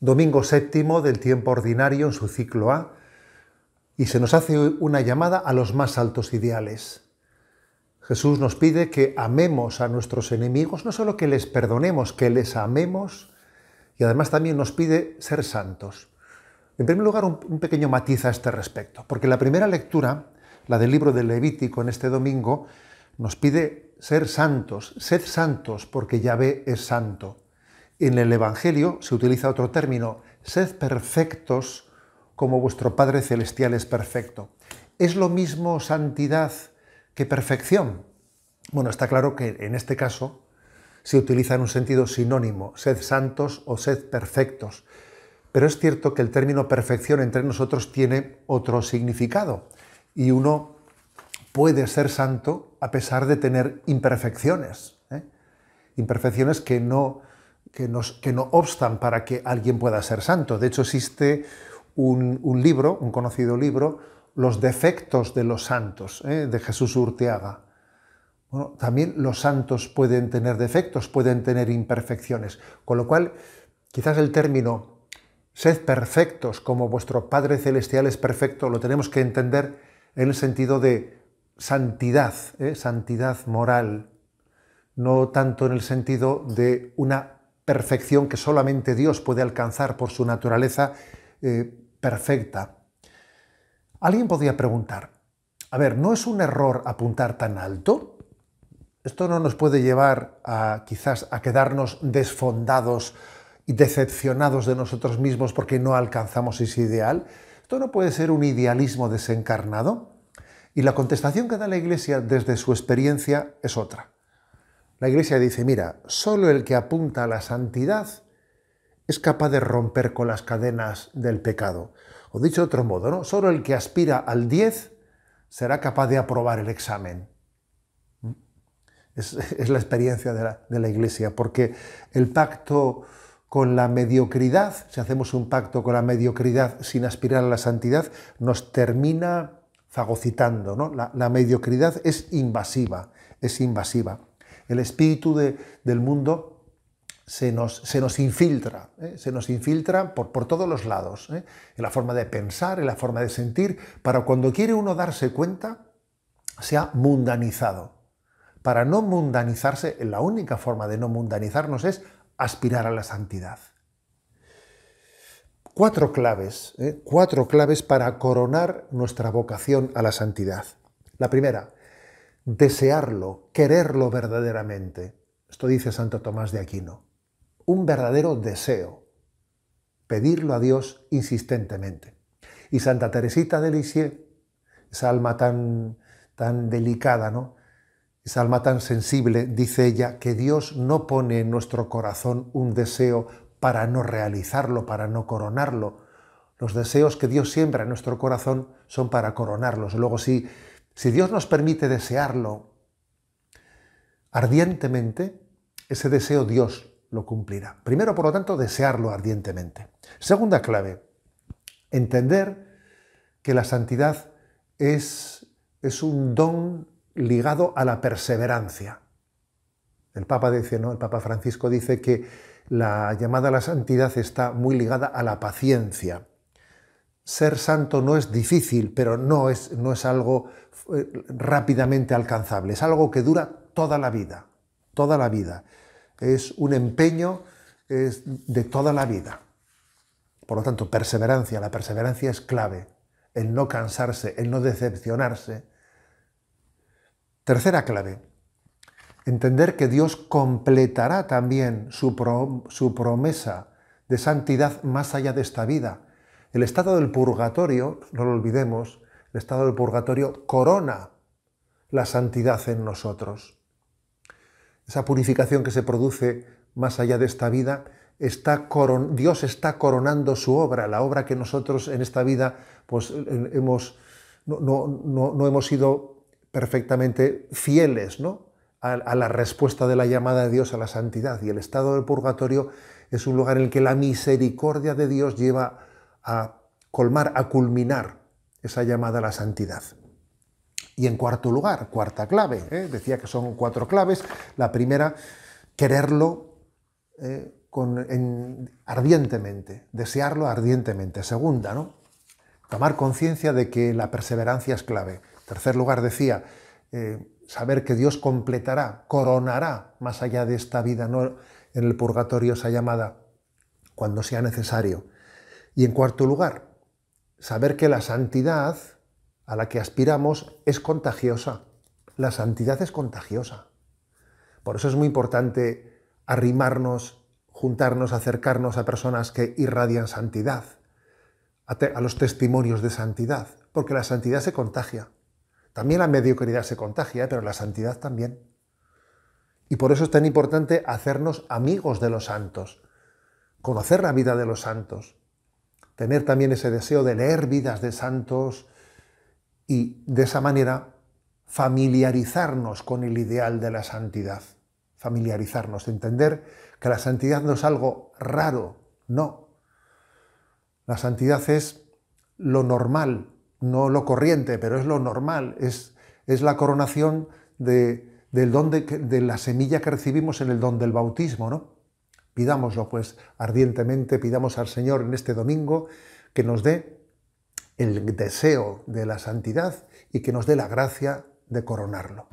domingo séptimo del tiempo ordinario en su ciclo A, y se nos hace una llamada a los más altos ideales. Jesús nos pide que amemos a nuestros enemigos, no solo que les perdonemos, que les amemos, y además también nos pide ser santos. En primer lugar, un pequeño matiz a este respecto, porque la primera lectura, la del libro del Levítico en este domingo, nos pide ser santos, sed santos, porque Yahvé es santo. En el Evangelio se utiliza otro término, sed perfectos como vuestro Padre Celestial es perfecto. ¿Es lo mismo santidad que perfección? Bueno, está claro que en este caso se utiliza en un sentido sinónimo, sed santos o sed perfectos. Pero es cierto que el término perfección entre nosotros tiene otro significado y uno puede ser santo a pesar de tener imperfecciones, ¿eh? imperfecciones que no que, que no obstan para que alguien pueda ser santo. De hecho, existe un, libro, un conocido libro, Los defectos de los santos, ¿eh? de Jesús Urteaga. también los santos pueden tener defectos, pueden tener imperfecciones, con lo cual quizás el término sed perfectos como vuestro Padre Celestial es perfecto lo tenemos que entender en el sentido de santidad, ¿eh? santidad moral, no tanto en el sentido de una perfección que solamente Dios puede alcanzar por su naturaleza eh, perfecta. Alguien podría preguntar, a ver, ¿no es un error apuntar tan alto? Esto no nos puede llevar a quizás a quedarnos desfondados y decepcionados de nosotros mismos porque no alcanzamos ese ideal. Esto no puede ser un idealismo desencarnado. Y la contestación que da la Iglesia desde su experiencia es otra. La Iglesia dice, mira, solo el que apunta a la santidad es capaz de romper con las cadenas del pecado. O dicho de otro modo, ¿no? solo el que aspira al 10 será capaz de aprobar el examen. Es, la experiencia de la, Iglesia, porque el pacto con la mediocridad, si hacemos un pacto con la mediocridad sin aspirar a la santidad, nos termina fagocitando. la, mediocridad es invasiva, es invasiva el espíritu del mundo se nos, se nos, infiltra, ¿eh? se nos infiltra por, por todos los lados, ¿eh? en la forma de pensar, en la forma de sentir, para cuando quiere uno darse cuenta, se ha mundanizado. Para no mundanizarse, la única forma de no mundanizarnos es aspirar a la santidad. Cuatro claves, ¿eh? cuatro claves para coronar nuestra vocación a la santidad. La primera, desearlo, quererlo verdaderamente. Esto dice Santo Tomás de Aquino. Un verdadero deseo. Pedirlo a Dios insistentemente. Y Santa Teresita de Lisieux, esa alma tan, tan delicada, ¿no? esa alma tan sensible, dice ella, que Dios no pone en nuestro corazón un deseo para no realizarlo, para no coronarlo. Los deseos que Dios siembra en nuestro corazón son para coronarlos. Luego, sí si Dios nos permite desearlo ardientemente, ese deseo Dios lo cumplirá. Primero, por lo tanto, desearlo ardientemente. Segunda clave, entender que la santidad es, es un don ligado a la perseverancia. El Papa dice, ¿no? El Papa Francisco dice que la llamada a la santidad está muy ligada a la paciencia ser santo no es difícil, pero no es, no es algo eh, rápidamente alcanzable, es algo que dura toda la vida, toda la vida. Es un empeño es de toda la vida. Por lo tanto, perseverancia, la perseverancia es clave, el no cansarse, el no decepcionarse. Tercera clave, entender que Dios completará también su promesa de santidad más allá de esta vida el estado del purgatorio, no lo olvidemos, el estado del purgatorio corona la santidad en nosotros. Esa purificación que se produce más allá de esta vida, está Dios está coronando su obra, la obra que nosotros en esta vida pues, hemos, no, hemos sido perfectamente fieles ¿no? a, a la respuesta de la llamada de Dios a la santidad. Y el estado del purgatorio es un lugar en el que la misericordia de Dios lleva a colmar, a culminar esa llamada a la santidad. Y en cuarto lugar, cuarta clave, ¿eh? decía que son cuatro claves. La primera, quererlo ¿eh? con, ardientemente, desearlo ardientemente. Segunda, ¿no? tomar conciencia de que la perseverancia es clave. Tercer lugar, decía, eh, saber que Dios completará, coronará más allá de esta vida, no en el purgatorio esa llamada, cuando sea necesario. Y en cuarto lugar, saber que la santidad a la que aspiramos es contagiosa. La santidad es contagiosa. Por eso es muy importante arrimarnos, juntarnos, acercarnos a personas que irradian santidad, a, los testimonios de santidad, porque la santidad se contagia. También la mediocridad se contagia, pero la santidad también. Y por eso es tan importante hacernos amigos de los santos, conocer la vida de los santos, tener también ese deseo de leer vidas de santos y de esa manera familiarizarnos con el ideal de la santidad, familiarizarnos, entender que la santidad no es algo raro, no. La santidad es lo normal, no lo corriente, pero es lo normal, es, es la coronación de, del don de, de la semilla que recibimos en el don del bautismo, ¿no? Pidámoslo pues ardientemente, pidamos al Señor en este domingo que nos dé el deseo de la santidad y que nos dé la gracia de coronarlo.